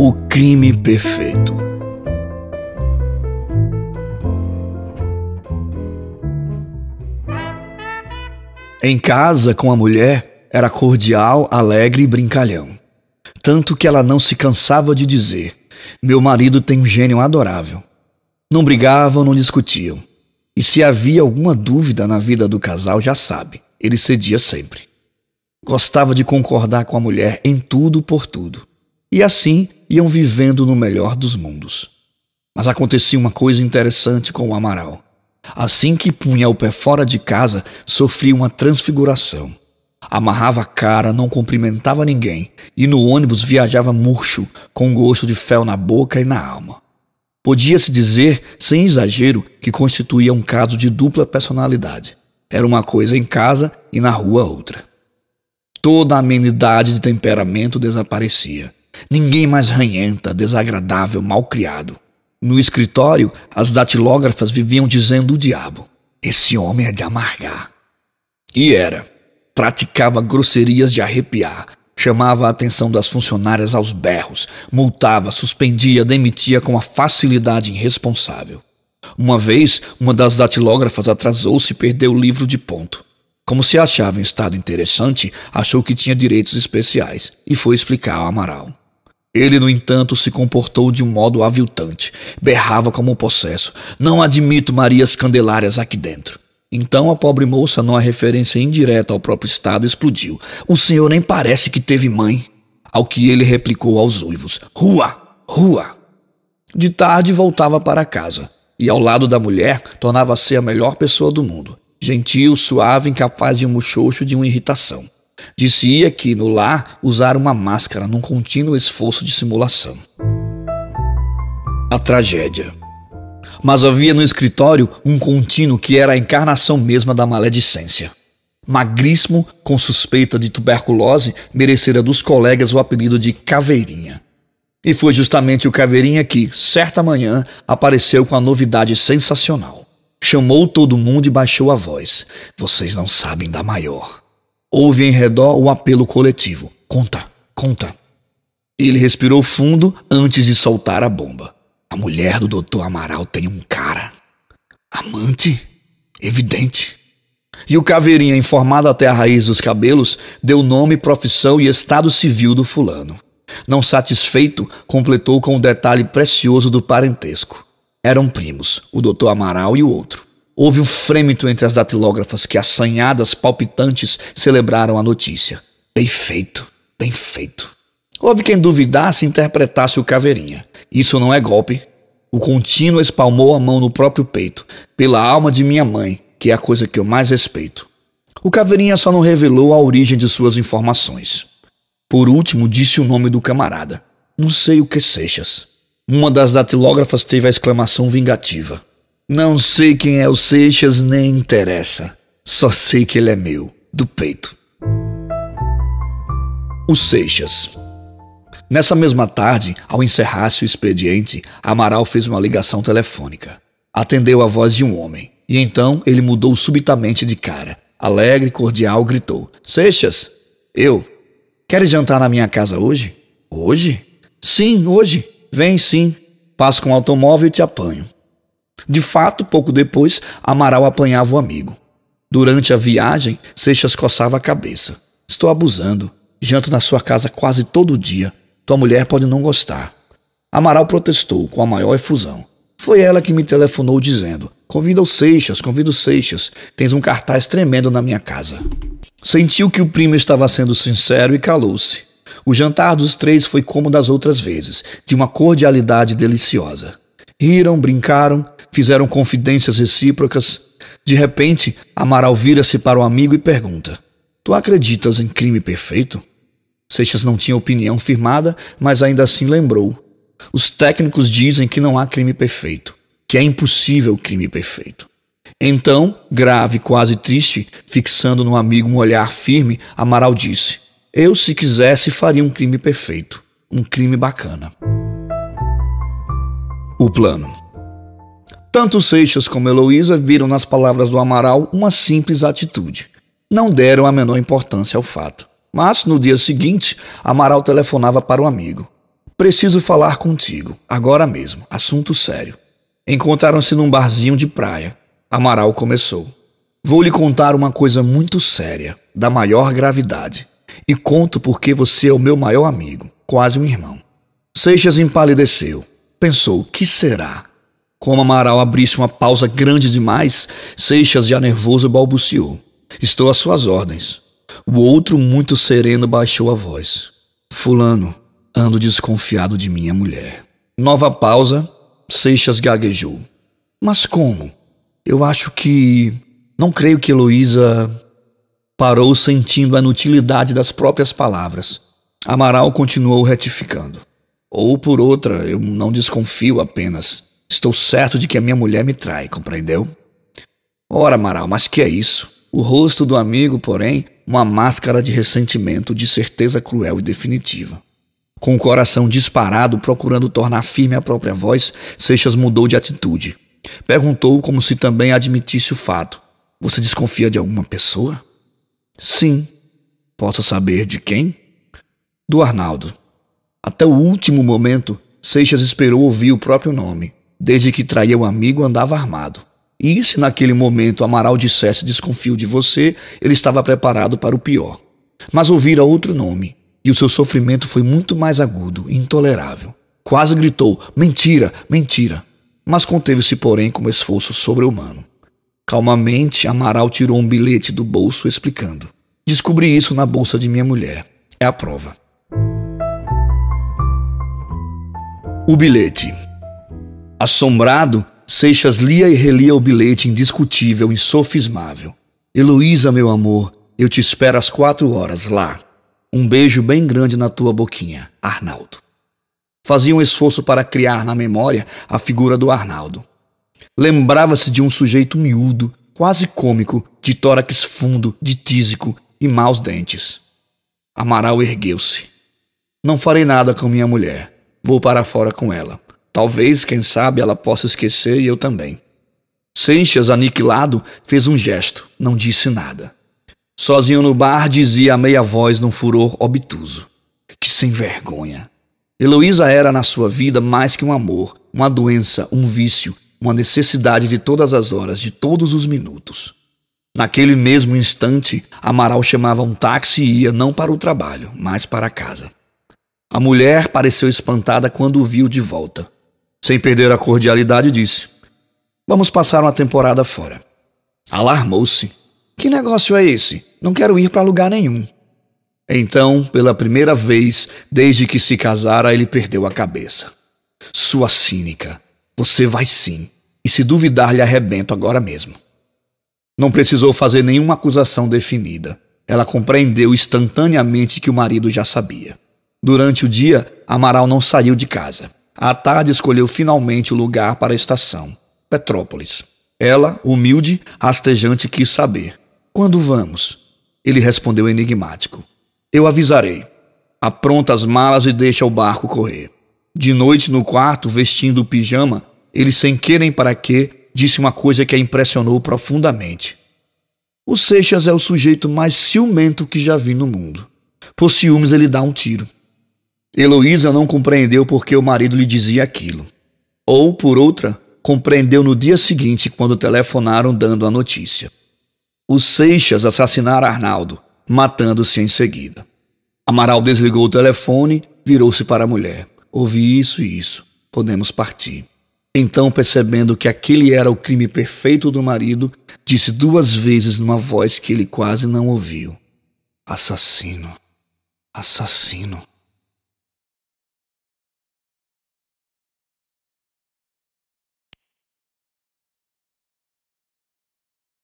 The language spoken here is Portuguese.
O crime perfeito. Em casa, com a mulher, era cordial, alegre e brincalhão. Tanto que ela não se cansava de dizer: Meu marido tem um gênio adorável. Não brigavam, não discutiam. E se havia alguma dúvida na vida do casal, já sabe, ele cedia sempre. Gostava de concordar com a mulher em tudo por tudo. E assim iam vivendo no melhor dos mundos. Mas acontecia uma coisa interessante com o Amaral. Assim que punha o pé fora de casa, sofria uma transfiguração. Amarrava a cara, não cumprimentava ninguém e no ônibus viajava murcho, com gosto de fel na boca e na alma. Podia-se dizer, sem exagero, que constituía um caso de dupla personalidade. Era uma coisa em casa e na rua outra. Toda a amenidade de temperamento desaparecia. Ninguém mais ranhenta, desagradável, malcriado. No escritório, as datilógrafas viviam dizendo o diabo: Esse homem é de amargar. E era. Praticava grosserias de arrepiar, chamava a atenção das funcionárias aos berros, multava, suspendia, demitia com a facilidade irresponsável. Uma vez, uma das datilógrafas atrasou-se e perdeu o livro de ponto. Como se achava em estado interessante, achou que tinha direitos especiais e foi explicar ao Amaral. Ele, no entanto, se comportou de um modo aviltante. Berrava como um possesso. Não admito Marias Candelárias aqui dentro. Então a pobre moça, numa referência indireta ao próprio estado, explodiu. O senhor nem parece que teve mãe. Ao que ele replicou aos uivos: Rua! Rua! De tarde voltava para casa. E ao lado da mulher, tornava-se a melhor pessoa do mundo. Gentil, suave, incapaz de um muxoxo de uma irritação. Dizia que no lar usaram uma máscara num contínuo esforço de simulação. A tragédia. Mas havia no escritório um contínuo que era a encarnação mesma da maledicência. Magríssimo, com suspeita de tuberculose, merecera dos colegas o apelido de Caveirinha. E foi justamente o Caveirinha que, certa manhã, apareceu com a novidade sensacional. Chamou todo mundo e baixou a voz. Vocês não sabem da maior. Houve em redor o apelo coletivo: conta, conta. Ele respirou fundo antes de soltar a bomba. A mulher do doutor Amaral tem um cara. Amante? Evidente. E o Caveirinha, informado até a raiz dos cabelos, deu nome, profissão e estado civil do fulano. Não satisfeito, completou com um detalhe precioso do parentesco. Eram primos, o doutor Amaral e o outro. Houve um frêmito entre as datilógrafas que, assanhadas, palpitantes, celebraram a notícia. Bem feito, bem feito. Houve quem duvidasse e interpretasse o caveirinha. Isso não é golpe. O contínuo espalmou a mão no próprio peito, pela alma de minha mãe, que é a coisa que eu mais respeito. O caveirinha só não revelou a origem de suas informações. Por último, disse o nome do camarada. Não sei o que seixas. Uma das datilógrafas teve a exclamação vingativa. Não sei quem é o Seixas, nem interessa. Só sei que ele é meu, do peito. O Seixas. Nessa mesma tarde, ao encerrar-se o expediente, Amaral fez uma ligação telefônica. Atendeu a voz de um homem. E então ele mudou subitamente de cara. Alegre cordial, gritou: Seixas, eu. Queres jantar na minha casa hoje? Hoje? Sim, hoje. Vem sim. Passo com o automóvel e te apanho. De fato, pouco depois, Amaral apanhava o amigo. Durante a viagem, Seixas coçava a cabeça. Estou abusando. Janto na sua casa quase todo dia. Tua mulher pode não gostar. Amaral protestou com a maior efusão. Foi ela que me telefonou dizendo: Convida o Seixas, convida o Seixas. Tens um cartaz tremendo na minha casa. Sentiu que o primo estava sendo sincero e calou-se. O jantar dos três foi como das outras vezes, de uma cordialidade deliciosa. Riram, brincaram, fizeram confidências recíprocas. De repente, Amaral vira-se para o amigo e pergunta: Tu acreditas em crime perfeito? Seixas não tinha opinião firmada, mas ainda assim lembrou. Os técnicos dizem que não há crime perfeito, que é impossível crime perfeito. Então, grave, quase triste, fixando no amigo um olhar firme, Amaral disse: Eu, se quisesse, faria um crime perfeito, um crime bacana. O plano. Tanto Seixas como Heloísa viram nas palavras do Amaral uma simples atitude. Não deram a menor importância ao fato. Mas, no dia seguinte, Amaral telefonava para o amigo. Preciso falar contigo, agora mesmo, assunto sério. Encontraram-se num barzinho de praia. Amaral começou. Vou lhe contar uma coisa muito séria, da maior gravidade. E conto porque você é o meu maior amigo, quase um irmão. Seixas empalideceu. Pensou, que será? Como Amaral abrisse uma pausa grande demais, Seixas, já nervoso, balbuciou: Estou às suas ordens. O outro, muito sereno, baixou a voz: Fulano, ando desconfiado de minha mulher. Nova pausa, Seixas gaguejou: Mas como? Eu acho que. Não creio que Heloísa. Parou sentindo a inutilidade das próprias palavras. Amaral continuou retificando. Ou por outra, eu não desconfio apenas. Estou certo de que a minha mulher me trai, compreendeu? Ora, Amaral, mas que é isso? O rosto do amigo, porém, uma máscara de ressentimento, de certeza cruel e definitiva. Com o coração disparado, procurando tornar firme a própria voz, Seixas mudou de atitude. Perguntou como se também admitisse o fato. Você desconfia de alguma pessoa? Sim. Posso saber de quem? Do Arnaldo. Até o último momento, Seixas esperou ouvir o próprio nome. Desde que traía um amigo, andava armado. E se naquele momento Amaral dissesse desconfio de você, ele estava preparado para o pior. Mas ouvira outro nome, e o seu sofrimento foi muito mais agudo, intolerável. Quase gritou: mentira, mentira. Mas conteve-se, porém, com um esforço sobre-humano. Calmamente, Amaral tirou um bilhete do bolso, explicando: Descobri isso na bolsa de minha mulher. É a prova. O bilhete Assombrado, Seixas lia e relia o bilhete indiscutível, insofismável. Heloísa, meu amor, eu te espero às quatro horas, lá. Um beijo bem grande na tua boquinha, Arnaldo. Fazia um esforço para criar na memória a figura do Arnaldo. Lembrava-se de um sujeito miúdo, quase cômico, de tórax fundo, de tísico e maus dentes. Amaral ergueu-se. Não farei nada com minha mulher. Vou para fora com ela. Talvez, quem sabe, ela possa esquecer e eu também. Seixas, aniquilado, fez um gesto, não disse nada. Sozinho no bar, dizia a meia voz num furor obtuso. Que sem vergonha. Heloísa era na sua vida mais que um amor, uma doença, um vício, uma necessidade de todas as horas, de todos os minutos. Naquele mesmo instante, Amaral chamava um táxi e ia não para o trabalho, mas para casa. A mulher pareceu espantada quando o viu de volta. Sem perder a cordialidade, disse: Vamos passar uma temporada fora. Alarmou-se. Que negócio é esse? Não quero ir para lugar nenhum. Então, pela primeira vez desde que se casara, ele perdeu a cabeça. Sua cínica. Você vai sim. E se duvidar, lhe arrebento agora mesmo. Não precisou fazer nenhuma acusação definida. Ela compreendeu instantaneamente que o marido já sabia. Durante o dia, Amaral não saiu de casa. A tarde escolheu finalmente o lugar para a estação, Petrópolis. Ela, humilde, rastejante, quis saber. Quando vamos? Ele respondeu enigmático. Eu avisarei. Apronta as malas e deixa o barco correr. De noite, no quarto, vestindo o pijama, ele, sem querem para quê, disse uma coisa que a impressionou profundamente. O Seixas é o sujeito mais ciumento que já vi no mundo. Por ciúmes, ele dá um tiro. Heloísa não compreendeu porque o marido lhe dizia aquilo. Ou, por outra, compreendeu no dia seguinte quando telefonaram dando a notícia. Os Seixas assassinaram Arnaldo, matando-se em seguida. Amaral desligou o telefone, virou-se para a mulher. Ouvi isso e isso. Podemos partir. Então, percebendo que aquele era o crime perfeito do marido, disse duas vezes numa voz que ele quase não ouviu: Assassino. Assassino.